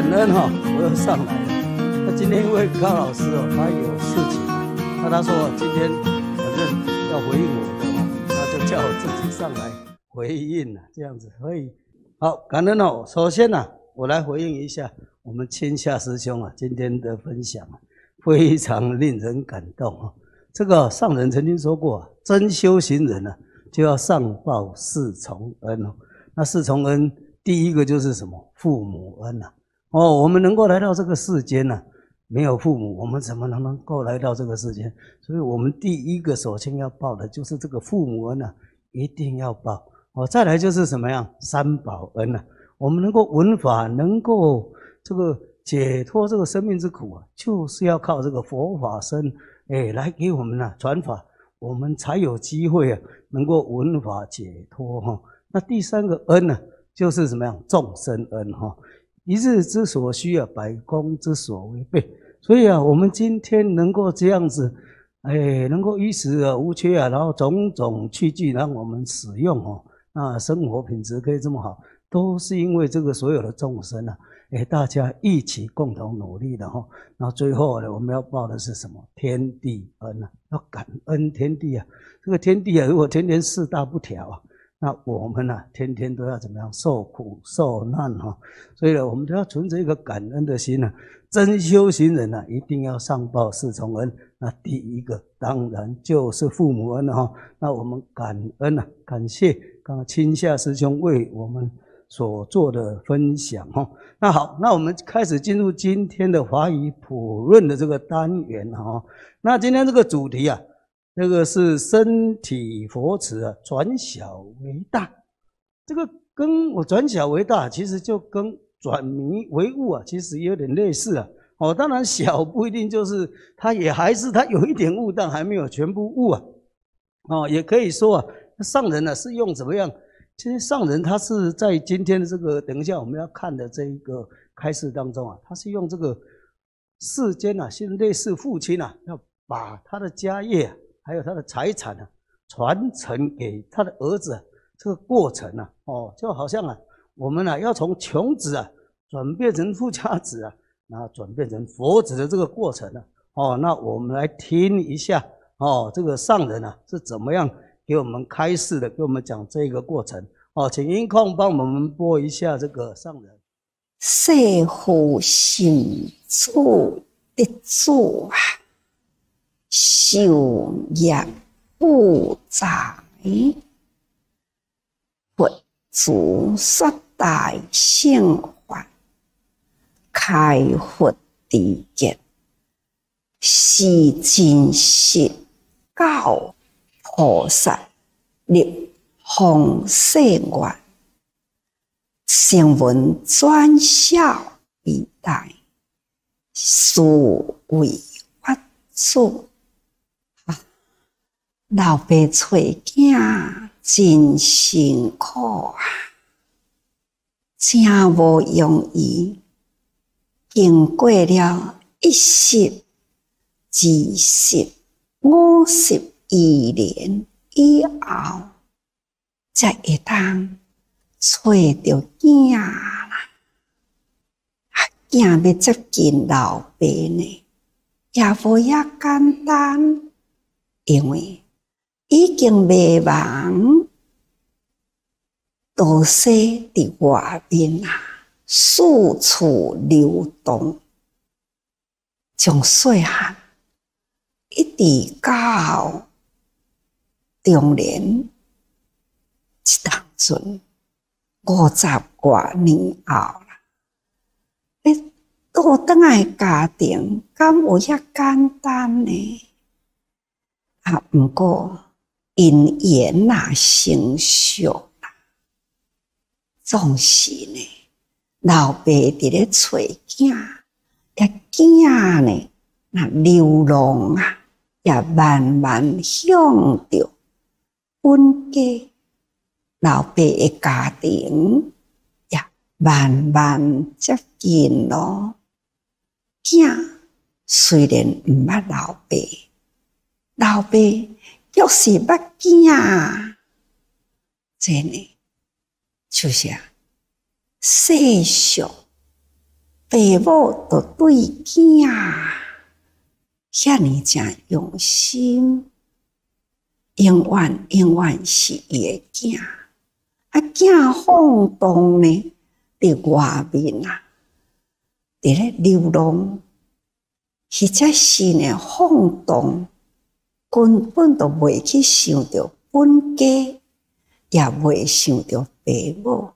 感恩哈，我又上来了。那今天因为高老师哦，他有事情，那他说今天反正要回应我的，他就叫自己上来回应了，这样子。所以，好感恩哦。首先呢，我来回应一下我们天夏师兄啊，今天的分享啊，非常令人感动哦。这个上人曾经说过，啊，真修行人呢，就要上报四重恩哦。那四重恩，第一个就是什么？父母恩呐。哦，我们能够来到这个世间呢，没有父母，我们怎么能能够来到这个世间？所以，我们第一个首先要报的就是这个父母恩呢，一定要报哦。再来就是什么样三宝恩呢？我们能够闻法，能够这个解脱这个生命之苦啊，就是要靠这个佛法僧哎来给我们呢传法，我们才有机会啊能够闻法解脱哈。那第三个恩呢，就是什么样众生恩哈？一日之所需啊，百工之所为备，所以啊，我们今天能够这样子，哎，能够衣食啊无缺啊，然后种种器具让我们使用哦，那生活品质可以这么好，都是因为这个所有的众生啊，哎，大家一起共同努力的哈。那最后呢，我们要报的是什么？天地恩啊，要感恩天地啊。这个天地啊，如果天天四大不调啊。那我们呢，天天都要怎么样受苦受难哈，所以呢，我们都要存着一个感恩的心呢。真修行人呢，一定要上报四重恩。那第一个当然就是父母恩哈。那我们感恩呐，感谢刚刚青夏师兄为我们所做的分享哈。那好，那我们开始进入今天的华语普论的这个单元了哈。那今天这个主题啊。那个是身体佛慈啊，转小为大，这个跟我转小为大，其实就跟转迷为悟啊，其实有点类似啊。哦，当然小不一定就是他也还是他有一点悟，但还没有全部悟啊。哦，也可以说啊，上人呢是用怎么样？其实上人他是在今天的这个，等一下我们要看的这一个开示当中啊，他是用这个世间呢，是类似父亲啊，要把他的家业啊。还有他的财产啊，传承给他的儿子，这个过程啊，哦，就好像啊，我们呢要从穷子啊，转变成富家子啊，那转变成佛子的这个过程呢，哦，那我们来听一下哦，这个上人啊是怎么样给我们开示的，给我们讲这个过程哦，请音控帮我们播一下这个上人。社护心，做的做啊。修业不在，佛祖说大圣法，开佛知见，是真实教菩萨立弘誓愿，成闻转教一代，殊为法说。老爸找囝真辛苦啊，真不容易。经过了一十、二十、五十一年以后，才会当找到囝啦。啊，囝要接近老爸呢，也无遐简单，因为。已经未忘，多些伫外面啊，四处流动，从细汉一直到中年，一动阵五十多年后啦，拄倒当来家庭敢有遐简单呢？啊，毋过。因缘啊，成熟啦。总是呢，老爸伫咧找囝，个囝呢，那流浪啊，也慢慢向着，本家老爸的家庭，也慢慢接近咯。囝虽然毋爱老爸，老爸。要是捌囝，真呢，就是啊，世俗父母都对囝，遐尼正用心，永远永远是伊个囝。啊，囝放荡呢，伫外面啊，伫咧流浪，实在是呢放荡。根本都未去想着本家，也未想着父母，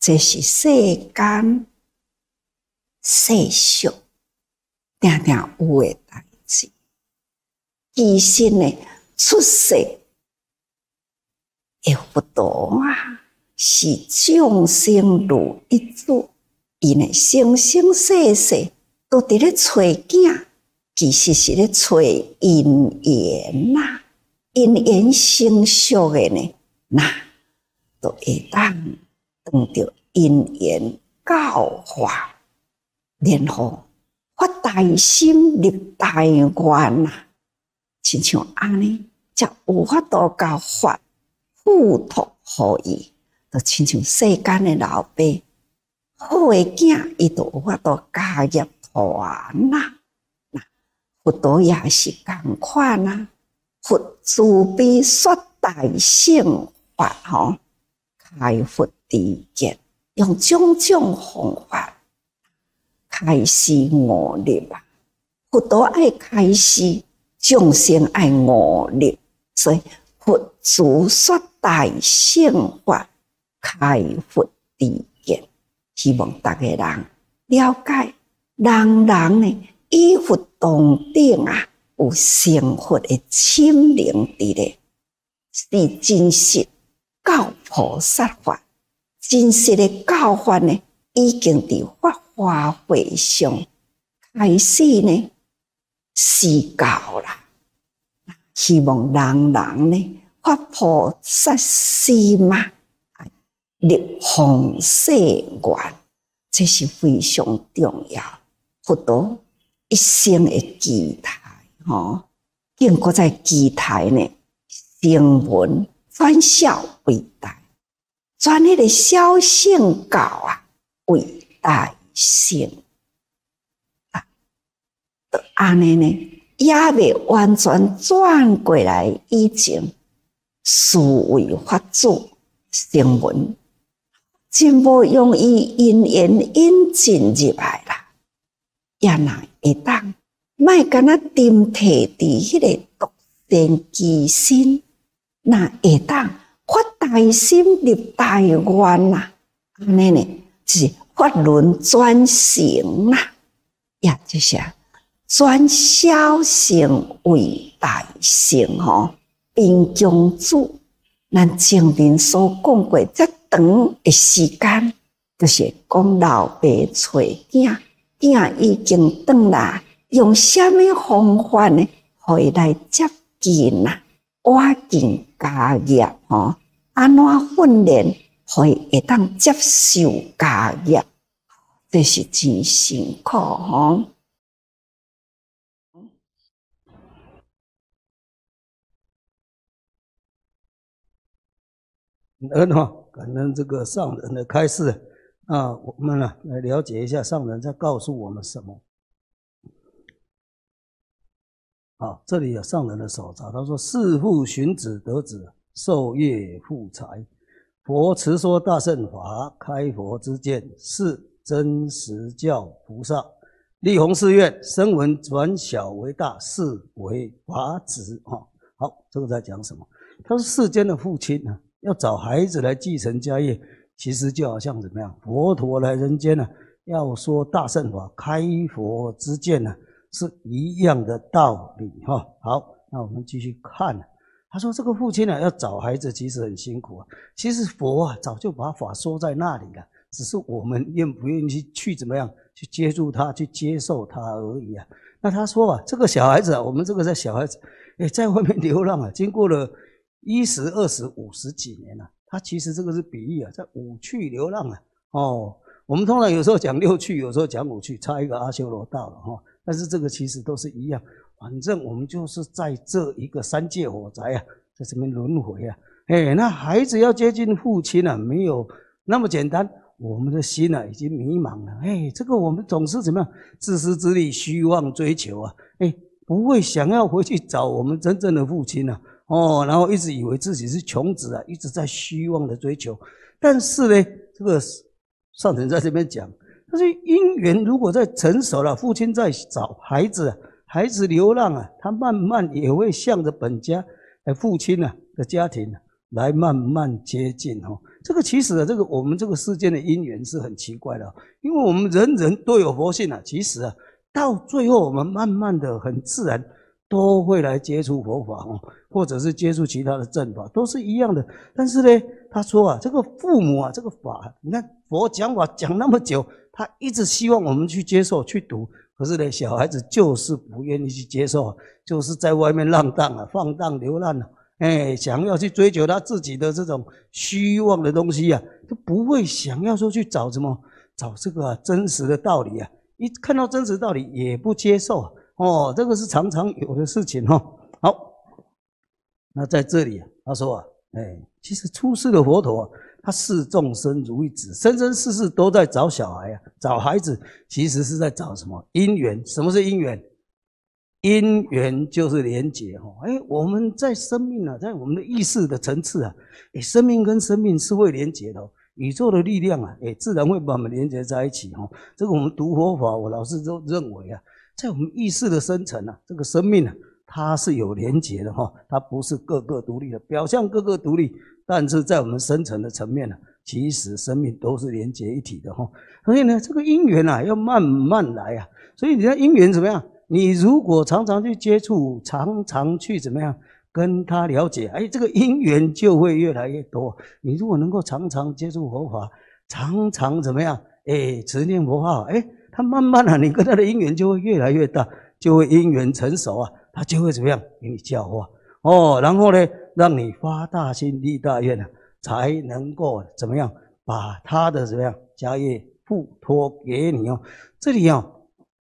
这是世间世俗定定有诶代志。其实呢，出世也不多啊，是众生如一组，因诶生生世世都伫咧找囝。其实是咧找因缘呐，因缘生熟的呢，那就会当得到因缘教化，然后发大心立大愿呐，亲像安尼，则有法度教化，互托互伊，就亲像世间的老爸，好个囝伊就有法度加入团呐。佛道也是同款啊！佛祖悲说大乘法吼，开佛地见，用种种方法开始磨力啊！佛道要开始，众生要磨力，所以佛祖说大圣法开佛地见，希望大家人了解，人人呢。伊佛堂顶啊，有成佛的心灵伫咧，伫真实教菩萨法，真实的教法呢，已经伫法花会上开始呢，施教啦。希望人人呢发菩萨心嘛，立弘誓愿，这是非常重要，佛陀一生的期待，吼，建国在期待呢，圣文转孝为大，转那个孝性教啊为大性啊，安尼呢，也未完全转过来以前思维发作，成文真不容易因缘因进入来啦。也若会当，卖敢那颠替，伫迄个毒病机心，那会当发大心立大愿呐，安尼呢，就是发轮转行呐，呀，就是啊，转小行为大行吼，并相主咱前面所讲过，则长的时间，就是讲老爸找囝。已经断啦，用什么方法呢？可以来接近啦，瓦敬加业哈，安怎训练可以会当接受家业？这是真辛苦哈。嗯，好，感恩这个上人的开示。啊，我们呢来了解一下上人在告诉我们什么？好，这里有上人的手札，他说：“事父寻子得子，受业富财，佛持说大圣法，开佛之见，是真实教菩萨，立弘誓愿，声闻转小为大，是为法子。”哈，好，这个在讲什么？他说世间的父亲呢，要找孩子来继承家业。其实就好像怎么样，佛陀来人间呢？要说大圣法开佛之见呢，是一样的道理哈。好，那我们继续看，他说这个父亲呢，要找孩子其实很辛苦啊。其实佛啊早就把法说在那里了，只是我们愿不愿意去怎么样去接触他，去接受他而已啊。那他说啊，这个小孩子，啊，我们这个在小孩子，哎，在外面流浪啊，经过了一十、二十、五十几年了。他其实这个是比喻啊，在五趣流浪啊，哦，我们通常有时候讲六趣，有时候讲五趣，差一个阿修罗道了哈。但是这个其实都是一样，反正我们就是在这一个三界火宅啊，在什么轮回啊？哎，那孩子要接近父亲啊，没有那么简单。我们的心呢，已经迷茫了。哎，这个我们总是怎么样，自私自利、虚妄追求啊？哎，不会想要回去找我们真正的父亲呢。哦，然后一直以为自己是穷子啊，一直在虚妄的追求。但是呢，这个上层在这边讲，他说姻缘如果在成熟了，父亲在找孩子，孩子流浪啊，他慢慢也会向着本家，哎，父亲啊的家庭来慢慢接近哦。这个其实啊，这个我们这个世间的姻缘是很奇怪的，因为我们人人都有佛性啊，其实啊，到最后我们慢慢的很自然。都会来接触佛法哦，或者是接触其他的正法，都是一样的。但是呢，他说啊，这个父母啊，这个法，你看佛讲法讲那么久，他一直希望我们去接受、去读。可是呢，小孩子就是不愿意去接受，就是在外面浪荡啊、放荡流浪啊，哎，想要去追求他自己的这种虚妄的东西啊，他不会想要说去找什么，找这个真实的道理啊。一看到真实道理也不接受。哦，这个是常常有的事情哈。好，那在这里啊，他说啊，哎，其实出世的佛陀啊，他视众生如一子，生生世世都在找小孩啊，找孩子，其实是在找什么？因缘？什么是因缘？因缘就是连结哈。哎，我们在生命啊，在我们的意识的层次啊，哎，生命跟生命是会连结的，宇宙的力量啊，哎，自然会把我们连接在一起哈。这个我们读佛法，我老是都认为啊。在我们意识的深层啊，这个生命啊，它是有连结的哈，它不是各个独立的。表象各个独立，但是在我们深层的层面呢，其实生命都是连结一体的哈。所以呢，这个因缘啊，要慢慢来啊。所以你看因缘怎么样？你如果常常去接触，常常去怎么样跟他了解？哎，这个因缘就会越来越多。你如果能够常常接触佛法，常常怎么样？哎，持念佛号，哎。他慢慢的，你跟他的因缘就会越来越大，就会因缘成熟啊，他就会怎么样给你教化哦，然后呢，让你发大心立大愿啊，才能够怎么样把他的怎么样家业付托给你哦。这里哦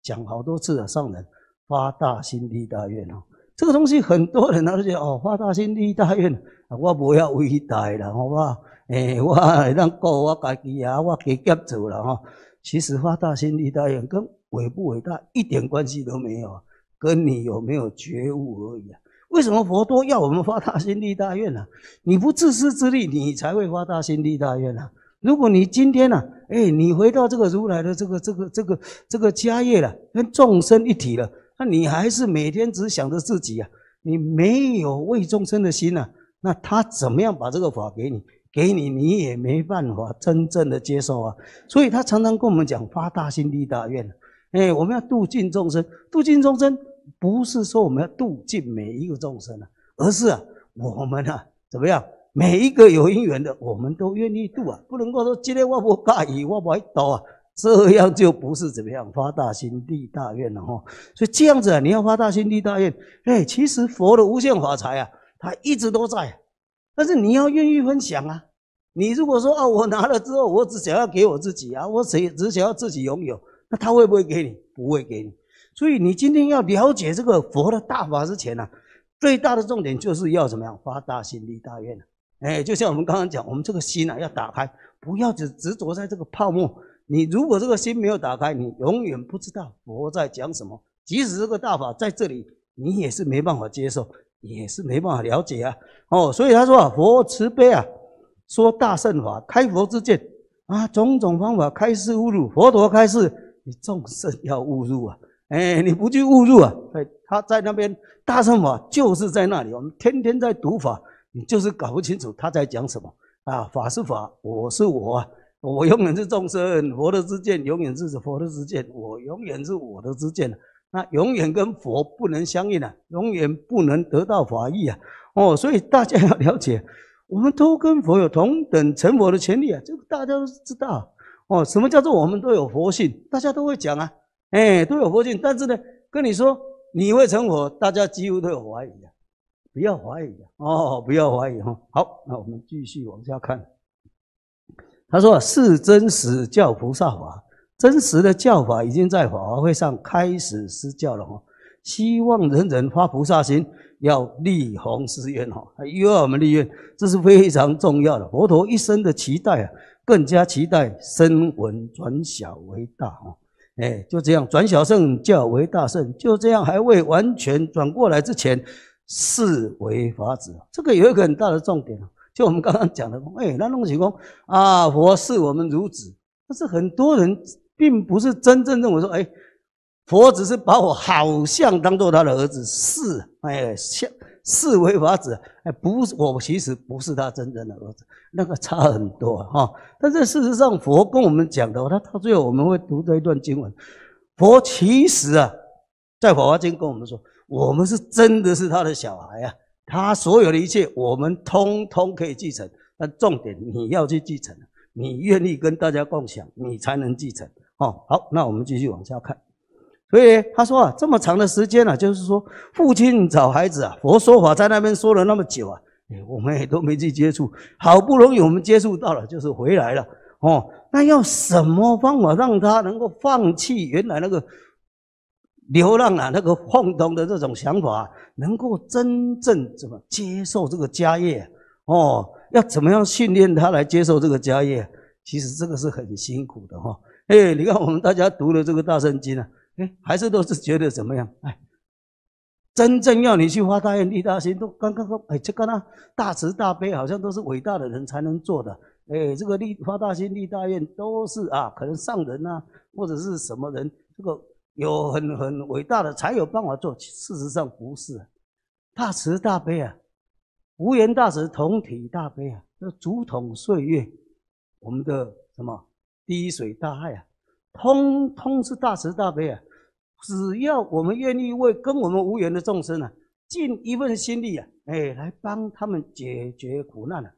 讲好多次啊，上人发大心立大愿哦，这个东西很多人呢，觉得哦发大心立大愿啊，我不要伟大啦，我哎我让过我家己啊，我给接走了哈。其实发大心立大愿跟伟不伟大一点关系都没有，跟你有没有觉悟而已啊？为什么佛陀要我们发大心立大愿呢？你不自私自利，你才会发大心立大愿啊。如果你今天呢，哎，你回到这个如来的这个这个这个这个家业了，跟众生一体了，那你还是每天只想着自己啊，你没有为众生的心呐，那他怎么样把这个法给你？给你，你也没办法真正的接受啊，所以他常常跟我们讲发大心立大愿，哎，我们要度尽众生。度尽众生不是说我们要度尽每一个众生啊，而是啊，我们啊怎么样，每一个有因缘的我们都愿意度啊，不能够说今天我不大雨，我不一刀啊，这样就不是怎么样发大心立大愿了哈。所以这样子啊，你要发大心立大愿，哎，其实佛的无限法财啊，他一直都在。但是你要愿意分享啊！你如果说哦，我拿了之后，我只想要给我自己啊，我只只想要自己拥有，那他会不会给你？不会给你。所以你今天要了解这个佛的大法之前呢，最大的重点就是要怎么样发大心立大愿啊！哎，就像我们刚刚讲，我们这个心啊要打开，不要只执着在这个泡沫。你如果这个心没有打开，你永远不知道佛在讲什么。即使这个大法在这里，你也是没办法接受。也是没办法了解啊，哦，所以他说啊，佛慈悲啊，说大圣法开佛之见啊，种种方法开示侮入，佛陀开示你众生要误入啊，哎，你不去误入啊？哎，他在那边大圣法就是在那里，我们天天在读法，你就是搞不清楚他在讲什么啊，法是法，我是我，啊。我永远是众生，佛的之见永远是佛的之见，我永远是我的之见。那永远跟佛不能相应啊，永远不能得到法益啊，哦，所以大家要了解，我们都跟佛有同等成佛的权利啊，这个大家都知道哦，什么叫做我们都有佛性，大家都会讲啊，哎，都有佛性，但是呢，跟你说你会成佛，大家几乎都有怀疑啊，不要怀疑啊，哦，不要怀疑哈，好，那我们继续往下看，他说是真实教菩萨法。真实的教法已经在法华会上开始施教了哈，希望人人发菩萨心，要立宏誓愿哈，要我们立愿，这是非常重要的。佛陀一生的期待啊，更加期待声闻转小为大哈。哎，就这样转小圣教为大圣，就这样还未完全转过来之前，是为法子啊，这个有一个很大的重点啊，就我们刚刚讲的，哎，那龙行光啊，佛是我们如子，但是很多人。并不是真正认为说，哎，佛只是把我好像当做他的儿子是，哎，像是为法子，哎，不是我其实不是他真正的儿子，那个差很多哈。但是事实上，佛跟我们讲的话，他到最后我们会读这一段经文，佛其实啊，在《法华经》跟我们说，我们是真的是他的小孩啊，他所有的一切我们通通可以继承，但重点你要去继承，你愿意跟大家共享，你才能继承。哦，好，那我们继续往下看。所以他说啊，这么长的时间了，就是说父亲找孩子啊，佛说法在那边说了那么久啊，哎，我们也都没去接触，好不容易我们接触到了，就是回来了。哦，那要什么方法让他能够放弃原来那个流浪啊、那个晃动的这种想法，能够真正怎么接受这个家业？哦，要怎么样训练他来接受这个家业？其实这个是很辛苦的哈。哎，你看我们大家读了这个大圣经啊，哎，还是都是觉得怎么样？哎，真正要你去发大愿、立大心，都刚刚说，哎，这个呢，大慈大悲好像都是伟大的人才能做的。哎，这个立发大心、立大愿，都是啊，可能上人呐，或者是什么人，这个有很很伟大的才有办法做。事实上不是，大慈大悲啊，无缘大慈，同体大悲啊，这竹筒岁月，我们的什么？滴水大爱啊，通通是大慈大悲啊！只要我们愿意为跟我们无缘的众生啊，尽一份心力啊，哎，来帮他们解决苦难啊，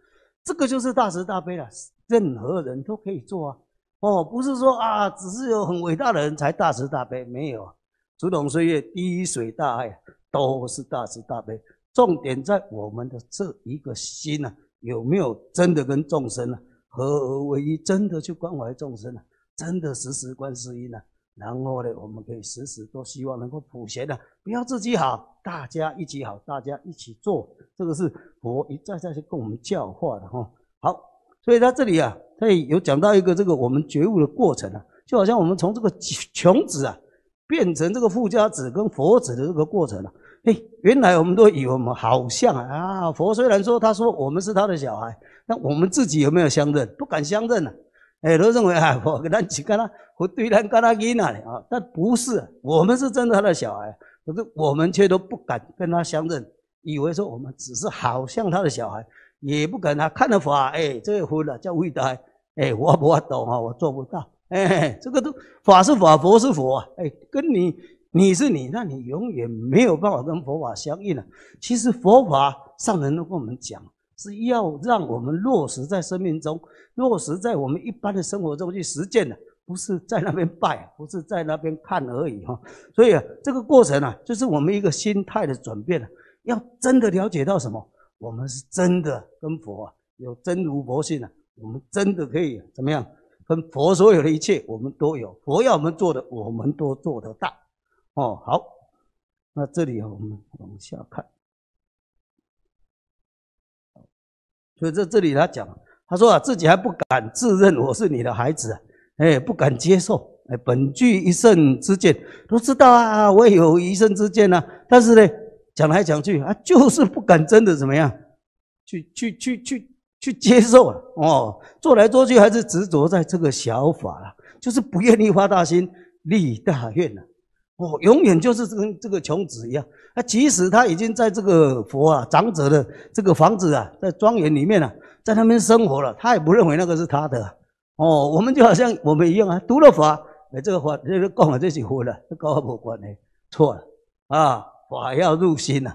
这个就是大慈大悲了。任何人都可以做啊，哦，不是说啊，只是有很伟大的人才大慈大悲，没有啊。竹筒岁月，滴水大爱，都是大慈大悲。重点在我们的这一个心呢，有没有真的跟众生呢？合而为一，真的去关怀众生啊！真的时时观世音啊！然后呢，我们可以时时都希望能够普贤啊，不要自己好，大家一起好，大家一起做。这个是佛一再再去跟我们教化的哈。好，所以在这里啊，他也有讲到一个这个我们觉悟的过程啊，就好像我们从这个穷子啊，变成这个富家子跟佛子的这个过程啊。哎，原来我们都以为我们好像啊，佛虽然说他说我们是他的小孩。那我们自己有没有相认？不敢相认啊！哎，都认为啊，我跟他只跟他，我对他跟他跟那里啊。但不是，我们是真的他的小孩，可是我们却都不敢跟他相认，以为说我们只是好像他的小孩，也不敢他看的法哎，这个佛了叫未来，哎，我我懂啊，我做不到哎，这个都法是法，佛是佛哎，跟你你是你，那你永远没有办法跟佛法相应了。其实佛法上人都跟我们讲。是要让我们落实在生命中，落实在我们一般的生活中去实践的，不是在那边拜，不是在那边看而已哈。所以啊，这个过程啊，就是我们一个心态的转变了。要真的了解到什么，我们是真的跟佛啊有真如佛性啊，我们真的可以怎么样？跟佛所有的一切，我们都有。佛要我们做的，我们都做得到。哦，好，那这里我们往下看。所以，在这里他讲，他说啊，自己还不敢自认我是你的孩子，啊，哎，不敢接受，哎，本具一圣之见，都知道啊，我也有一圣之见啊，但是呢，讲来讲去啊，就是不敢真的怎么样，去去去去去接受啊，哦，做来做去还是执着在这个小法啊，就是不愿意发大心立大愿啊。我永远就是跟这个穷子一样，那即使他已经在这个佛啊长者的这个房子啊，在庄园里面啊，在他们生活了，他也不认为那个是他的。哦，我们就好像我们一样啊，读了佛，哎，这个佛是供了这些佛了，这跟我无关呢。错了啊，佛要入心呐，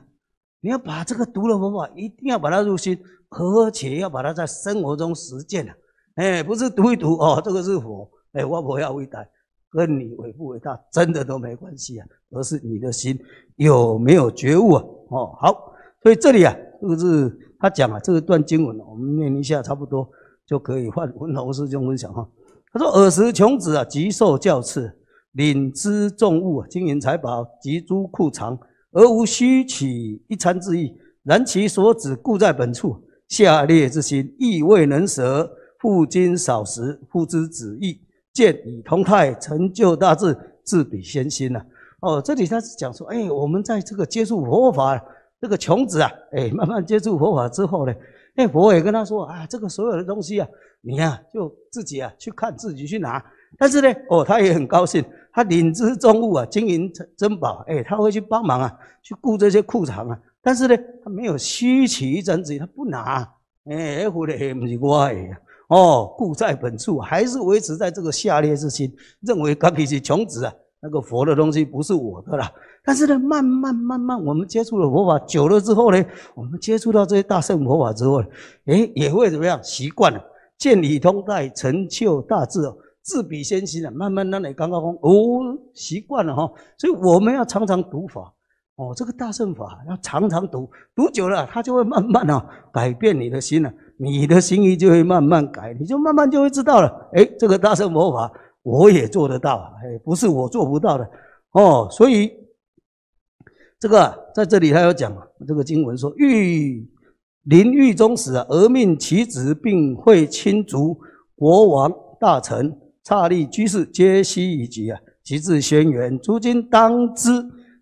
你要把这个读了佛法，一定要把它入心，而且要把它在生活中实践呐。哎，不是读一读哦，这个是佛，哎，我不要为谈。跟你伟不伟大真的都没关系啊，而是你的心有没有觉悟啊？哦，好，所以这里啊，这个是他讲啊，这一段经文，我们念一下，差不多就可以换文老师兄分享哈。他说：“尔时穷子啊，极受教赐，领之重物，金银财宝及诸库藏，而无虚取一餐之意。然其所指，故在本处。下列之心，亦未能舍，负金少食，不之子意。”见以同泰，成就大智，自比先心呐。哦，这里他是讲说，哎，我们在这个接触佛法，这个穷子啊，哎，慢慢接触佛法之后呢，哎，佛也跟他说啊，这个所有的东西啊，你啊，就自己啊去看，自己去拿。但是呢，哦，他也很高兴，他领之重物啊，金银珍宝，哎，他会去帮忙啊，去顾这些库藏啊。但是呢，他没有虚取一张纸，他不拿。哎，不得因果哎。哦，故在本处，还是维持在这个下列之心，认为刚开始穷子啊，那个佛的东西不是我的了。但是呢，慢慢慢慢，我们接触了佛法久了之后呢，我们接触到这些大圣佛法之后，哎，也会怎么样？习惯了，见理通达，成就大智，哦，自比先行了。慢慢让你刚刚哦，习惯了哈。所以我们要常常读法，哦，这个大圣法要常常读，读久了，它就会慢慢啊，改变你的心了。你的心意就会慢慢改，你就慢慢就会知道了。哎，这个大圣魔法我也做得到，哎，不是我做不到的哦。所以这个在这里他要讲这个经文说：欲临狱中啊，而命其子并会亲族国王大臣刹利居士皆悉以及啊。其至轩辕，诸今当知，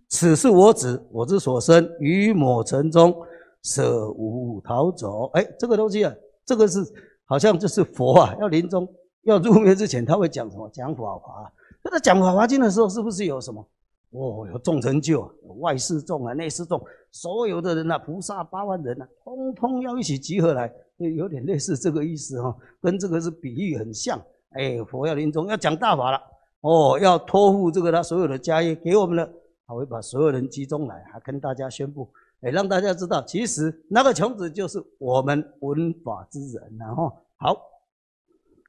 此是我子，我之所生于某城中。舍伍逃走，哎，这个东西啊，这个是好像就是佛啊，要临终要入灭之前，他会讲什么？讲法华。那他讲法华经的时候，是不是有什么？哦，有众成就外事众啊，内事众，所有的人呐，菩萨八万人呐，通通要一起集合来，就有点类似这个意思哈，跟这个是比喻很像。哎，佛要临终要讲大法了，哦，要托付这个他所有的家业给我们了。他会把所有人集中来，还跟大家宣布。哎，让大家知道，其实那个穷子就是我们文法之人然后好，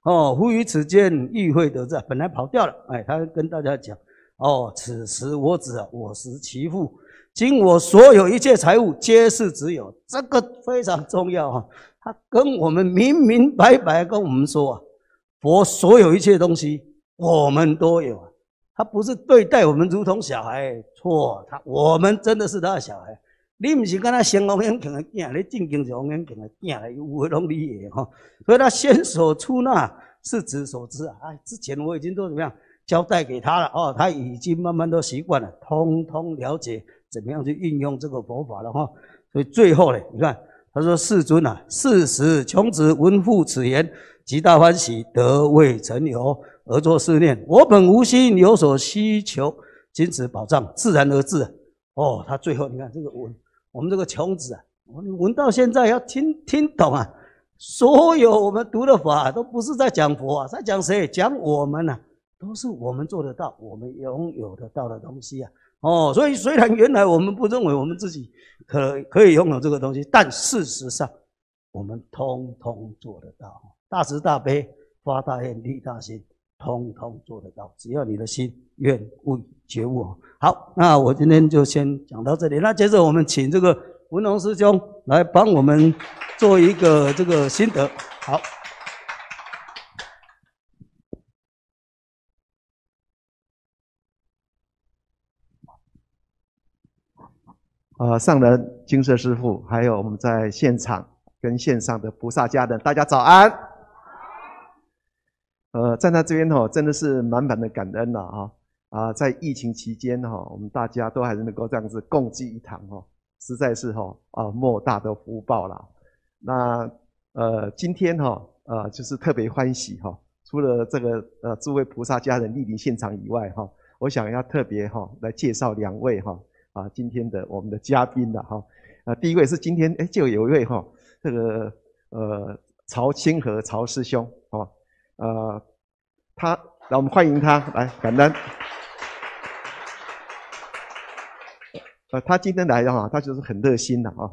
哦，忽于此见欲会得志，本来跑掉了。哎，他跟大家讲，哦，此时我子，啊，我实其父，今我所有一切财物皆是子有。这个非常重要哈，他跟我们明明白白跟我们说啊，我所有一切东西我们都有啊。他不是对待我们如同小孩，错，他我们真的是他的小孩。你唔是讲那先王永蹇的囝你正经是王偃蹇个囝有诶拢女个吼。所以他先所出纳是指所知啊。之前我已经都怎么样交代给他了哦，他已经慢慢都习惯了，通通了解怎么样去运用这个佛法了哈。所以最后呢，你看他说：“世尊啊，世十穷子闻复此言，极大欢喜，得未曾有，而作是念：我本无心有所需求，今此宝藏自然而至。”哦，他最后你看这个文。我们这个穷子啊，我们闻到现在要听听懂啊，所有我们读的法都不是在讲佛啊，在讲谁？讲我们啊，都是我们做得到，我们拥有得到的东西啊。哦，所以虽然原来我们不认为我们自己可可以拥有这个东西，但事实上，我们通通做得到。大慈大悲，发大愿，立大心。通通做得到，只要你的心愿、悟觉悟。好，那我今天就先讲到这里。那接着我们请这个文龙师兄来帮我们做一个这个心得。好。啊，上人、金色师傅，还有我们在现场跟线上的菩萨家人，大家早安。呃，站在这边吼，真的是满满的感恩了啊！啊，在疫情期间吼，我们大家都还是能够这样子共济一堂吼，实在是吼啊莫大的福报了。那呃，今天哈呃就是特别欢喜哈，除了这个呃诸位菩萨家人莅临现场以外哈，我想要特别哈来介绍两位哈啊今天的我们的嘉宾了哈。啊，第一位是今天哎就有一位哈，这个呃曹清和曹师兄哦。呃，他，让我们欢迎他来，感恩。呃，他今天来哈，他就是很热心的啊。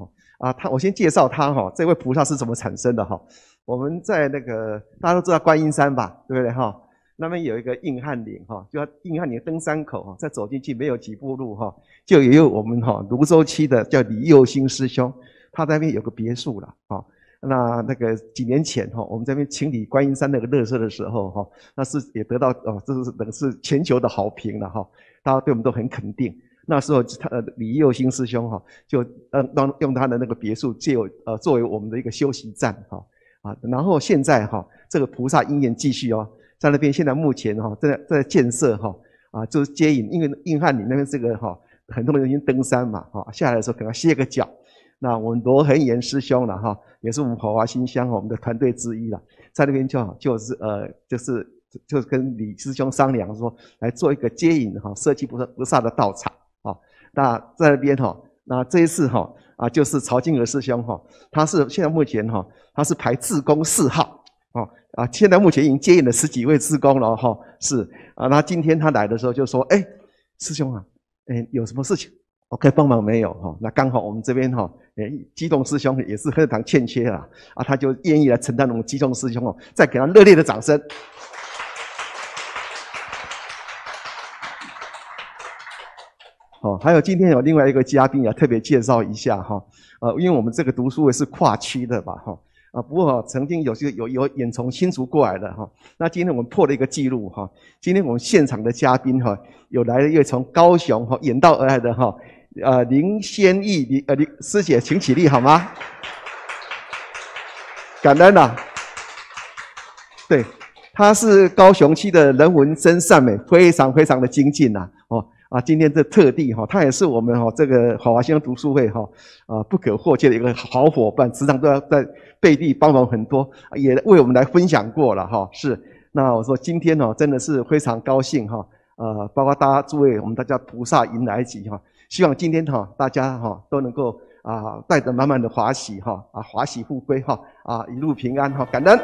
啊，他，我先介绍他哈，这位菩萨是怎么产生的哈？我们在那个大家都知道观音山吧，对不对哈？那边有一个硬汉岭哈，就硬汉岭登山口哈，再走进去没有几步路哈，就也有我们哈泸州区的叫李佑兴师兄，他那边有个别墅了啊。那那个几年前哈，我们这边清理观音山那个乐色的时候哈，那是也得到哦，这是等是全球的好评了哈，大家对我们都很肯定。那时候他李幼新师兄哈，就让当用他的那个别墅借呃作为我们的一个休息站哈啊。然后现在哈，这个菩萨因缘继续哦，在那边现在目前哈在在建设哈啊，就是接引，因为硬汉你那边这个哈，很多人已经登山嘛哈，下来的时候可能歇个脚。那我们罗恒岩师兄了哈，也是我们华华新乡我们的团队之一了，在那边就就是呃就是就是跟李师兄商量说来做一个接引哈，设计菩萨菩萨的道场啊。那在那边哈，那这一次哈啊就是曹静娥师兄哈，他是现在目前哈他是排志工四号哦啊，现在目前已经接引了十几位志工了哈，是啊，那今天他来的时候就说哎师兄啊，哎有什么事情？OK，帮忙没有哈？那刚好我们这边哈，哎，激动师兄也是非常欠缺啦，啊，他就愿意来承担我们激动师兄哦，再给他热烈的掌声。好，还有今天有另外一个嘉宾要特别介绍一下哈，啊，因为我们这个读书会是跨区的吧哈，啊，不过哈，曾经有些有有远从新竹过来的哈，那今天我们破了一个记录哈，今天我们现场的嘉宾哈，有来了一位从高雄哈远道而来的哈。呃，林先义，林呃林师姐，请起立好吗？感恩呐，对，他是高雄区的人文真善美，非常非常的精进呐，哦啊，今天这特地哈，他也是我们哈这个好华兴读书会哈啊不可或缺的一个好伙伴，时常都要在背地帮忙很多，也为我们来分享过了哈。是，那我说今天呢，真的是非常高兴哈，呃，包括大家诸位，我们大家菩萨迎来集哈。希望今天哈大家哈都能够啊带着满满的华喜哈啊华喜富归哈啊一路平安哈感恩。